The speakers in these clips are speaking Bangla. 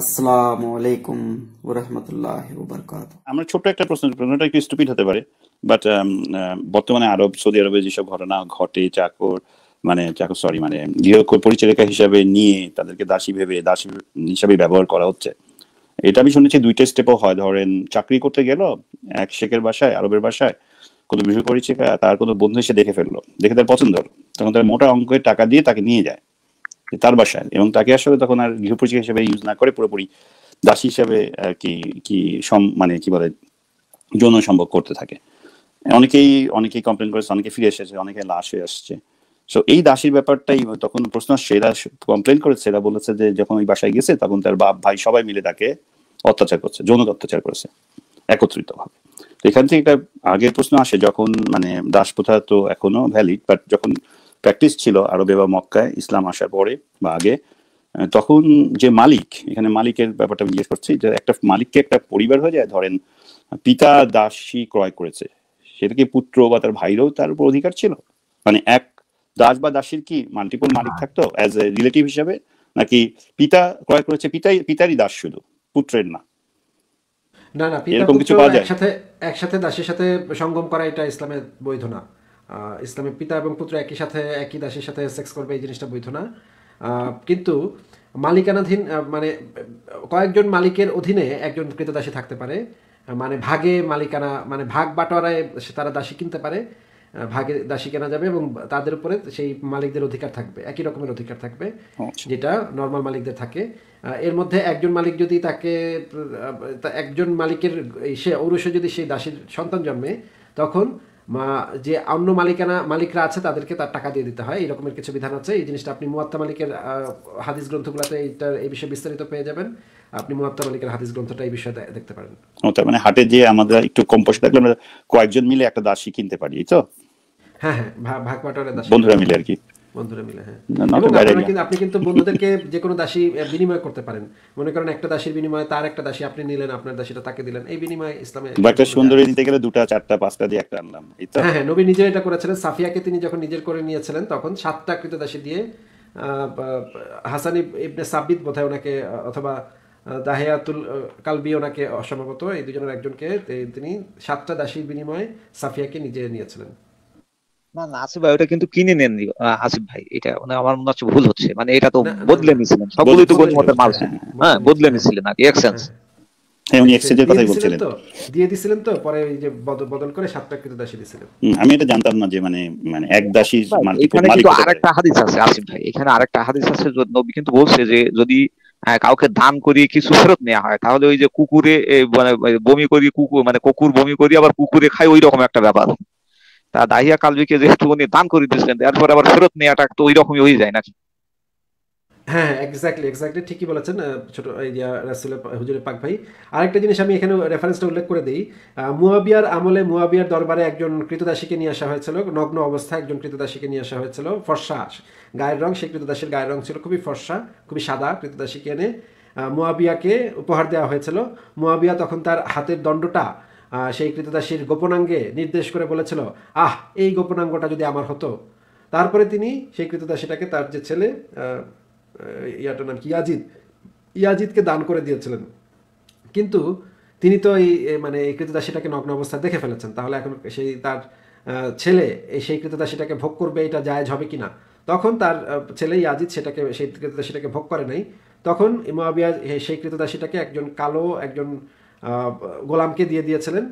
আসসালামু আলাইকুম ওরহমতুল্লাহ ওবরকাত আমরা ছোট একটা প্রশ্ন প্রশ্নটা একটু স্টুপিড হতে পারে বাট um, uh, বর্তমানে আরব সৌদি আরবে যেসব ঘটনা ঘটে চাকর মানে চাকর সরি মানে গৃহ পরিচালিকা হিসাবে নিয়ে তাদেরকে দাসী ভেবে দাসী হিসাবে ব্যবহার করা হচ্ছে এটা আমি শুনেছি দুইটা স্টেপও হয় ধরেন চাকরি করতে গেল এক শেখের বাসায় আরবের বাসায় কোনো গৃহ পরিচিকা তার কোনো বন্ধু এসে দেখে ফেললো দেখে তার পছন্দ হলো তখন তার মোটা অঙ্কের টাকা দিয়ে তাকে নিয়ে যায় তার বাসায় এবং তাকে আসলে তখন আর গৃহপরিচিকা হিসেবে ইউজ না করে পুরোপুরি দাসী হিসেবে আর কি কি মানে কি বলে যৌন সম্ভব করতে থাকে অনেকেই অনেকেই কমপ্লেন করেছে অনেকে ফিরে এসেছে অনেকে লাশ হয়ে আসছে সো এই দাসীর ব্যাপারটাই তখন প্রশ্ন সেরা কমপ্লেন করেছে এরা বলেছে যে যখন ওই বাসায় গেছে তখন তার বাপ ভাই সবাই মিলে তাকে অত্যাচার করছে যৌন অত্যাচার করেছে একত্রিত ভাবে এখান থেকে একটা আগের প্রশ্ন আসে যখন মানে দাস প্রথা তো এখনো ভ্যালিড বাট যখন প্র্যাকটিস ছিল আরবে বা মক্কায় ইসলাম আসার পরে বা আগে তখন যে মালিক এখানে মালিকের ব্যাপারটা জিজ্ঞেস করছি যে একটা মালিককে একটা পরিবার হয়ে যায় ধরেন পিতা দাসী ক্রয় করেছে সেটা কি পুত্র বা তার ভাইরও তার উপর অধিকার ছিল মানে এক দাস বা দাসীর কি মাল্টিপল মালিক থাকতো অ্যাজ এ রিলেটিভ হিসাবে নাকি পিতা ক্রয় করেছে পিতাই পিতারই দাস শুধু পুত্রের না না না এরকম কিছু পাওয়া যায় একসাথে একসাথে দাসের সাথে সঙ্গম করা এটা ইসলামের বৈধ না ইসলামের পিতা এবং পুত্র একই সাথে একই দাসের সাথে সেক্স করবে এই জিনিসটা বৈধ না কিন্তু মালিকানাধীন মানে কয়েকজন মালিকের অধীনে একজন দাসী থাকতে পারে মানে ভাগে মালিকানা মানে ভাগ বাটোয়ারায় তারা দাসী কিনতে পারে ভাগে দাসী কেনা যাবে এবং তাদের উপরে সেই মালিকদের অধিকার থাকবে একই রকমের অধিকার থাকবে আচ্ছা। যেটা নর্মাল মালিকদের থাকে এর মধ্যে একজন মালিক যদি তাকে একজন মালিকের সে ঔরসে যদি সেই দাসীর সন্তান জন্মে তখন যে অন্য মালিকানা মালিকরা আছে তাদেরকে তার টাকা দিয়ে দিতে হয় এরকমের কিছু বিধান আছে এই জিনিসটা আপনি মুয়াত্তা মালিকের হাদিস গ্রন্থগুলোতে এইটার এই বিষয়ে বিস্তারিত পেয়ে যাবেন আপনি মুয়াত্তা মালিকের হাদিস গ্রন্থটা এই বিষয়ে দেখতে পারেন ও তার মানে হাটে যে আমাদের একটু কম পয়সা থাকলে আমরা কয়েকজন মিলে একটা দাসী কিনতে পারি তো হ্যাঁ হ্যাঁ ভাগ বাটোয়ারা দাসী বন্ধুরা মিলে আর কি বন্ধুরা মিলে হ্যাঁ আপনি কিন্তু বন্ধুদেরকে যে কোনো দাসী বিনিময় করতে পারেন মনে করেন একটা দাসীর বিনিময়ে তার একটা দাসী আপনি নিলেন আপনার দাসীটা তাকে দিলেন এই ইসলামে একটা সুন্দরী নিতে গেলে দুটা চারটা পাঁচটা দিয়ে একটা আনলাম হ্যাঁ হ্যাঁ নবী নিজে এটা করেছিলেন সাফিয়াকে তিনি যখন নিজের করে নিয়েছিলেন তখন সাতটা কৃত দাসী দিয়ে হাসানি ইবনে সাবিদ বোধহয় ওনাকে অথবা দাহিয়াতুল কালবি ওনাকে অসম্ভবত এই দুজনের একজনকে তিনি সাতটা দাসীর বিনিময়ে সাফিয়াকে নিজে নিয়েছিলেন না না আসিফ ভাই ওটা কিন্তু কিনে নেন আসিফ ভাই এটা মানে আমার মনে হচ্ছে ভুল হচ্ছে মানে এটা তো বদলে নিছিলেন সবগুলোই তো গণিমতের মাল ছিল হ্যাঁ বদলে নিছিলেন আর কি হ্যাঁ উনি এক্সচেঞ্জের কথাই বলছিলেন দিয়ে দিছিলেন তো পরে এই যে বদল করে সাতটা কিন্তু দাসী দিছিলেন আমি এটা জানতাম না যে মানে মানে এক দাসী মালিক মালিক কিন্তু আরেকটা হাদিস আছে আসিফ ভাই এখানে আরেকটা হাদিস আছে যে নবী কিন্তু বলছে যে যদি হ্যাঁ, কাউকে দান করিয়ে কিছু ফেরত নেওয়া হয় তাহলে ওই যে কুকুরে মানে বমি করি কুকুর মানে কুকুর বমি করি আবার কুকুরে খাই ওই রকম একটা ব্যাপার তা দাহিয়া কালবিকে যেহেতু উনি দান করে দিয়েছিলেন এরপর আবার ফেরত নেওয়াটা তো ওই রকমই হয়ে যায় না হ্যাঁ এক্স্যাক্টলি এক্স্যাক্টলি ঠিকই বলেছেন ছোট রাসুল পাক ভাই আরেকটা জিনিস আমি এখানে রেফারেন্সটা উল্লেখ করে দিই মুয়াবিয়ার আমলে মুয়াবিয়ার দরবারে একজন কৃতদাসীকে নিয়ে আসা হয়েছিল নগ্ন অবস্থায় একজন কৃতদাসীকে নিয়ে আসা হয়েছিল ফর্সা গায়ের রং সেই কৃতদাসীর গায়ের রং ছিল খুবই ফর্সা খুবই সাদা কৃতদাসীকে এনে মুয়াবিয়াকে উপহার দেওয়া হয়েছিল মুয়াবিয়া তখন তার হাতের দণ্ডটা সেই কৃতদাসীর গোপনাঙ্গে নির্দেশ করে বলেছিল আহ এই গোপনাঙ্গটা যদি আমার হতো তারপরে তিনি সেই কৃতদাসীটাকে তার যে ছেলে ইয়াটার নাম কি ইয়াজিদ ইয়াজিদকে দান করে দিয়েছিলেন কিন্তু তিনি তো এই মানে এই কৃতদাসীটাকে নগ্ন অবস্থায় দেখে ফেলেছেন তাহলে এখন সেই তার ছেলে এই সেই কৃতদাসীটাকে ভোগ করবে এটা জায়জ হবে কি না তখন তার ছেলে ইয়াজিদ সেটাকে সেই কৃতদাসীটাকে ভোগ করে নাই তখন ইমাবিয়া সেই কৃতদাসীটাকে একজন কালো একজন গোলামকে দিয়ে দিয়েছিলেন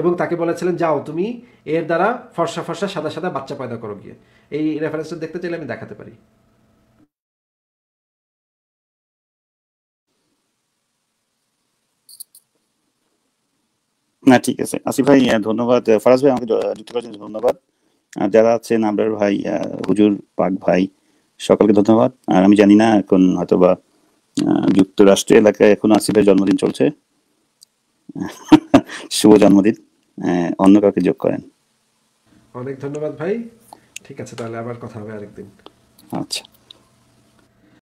এবং তাকে বলেছিলেন যাও তুমি এর দ্বারা ফর্সা ফর্সা সাদা সাদা বাচ্চা পয়দা করো গিয়ে এই রেফারেন্সটা দেখতে চাইলে আমি দেখাতে পারি না ঠিক আছে আসিফ ভাই ধন্যবাদ ফারাজ ভাই আমাকে যুক্ত করার জন্য ধন্যবাদ যারা আছেন আমরার ভাই হুজুর পাক ভাই সকলকে ধন্যবাদ আর আমি জানি না এখন হয়তোবা যুক্তরাষ্ট্র এলাকায় এখন আসিফের জন্মদিন চলছে শুভ জন্মদিন অন্য কাউকে যোগ করেন অনেক ধন্যবাদ ভাই ঠিক আছে তাহলে আবার কথা হবে আরেকদিন আচ্ছা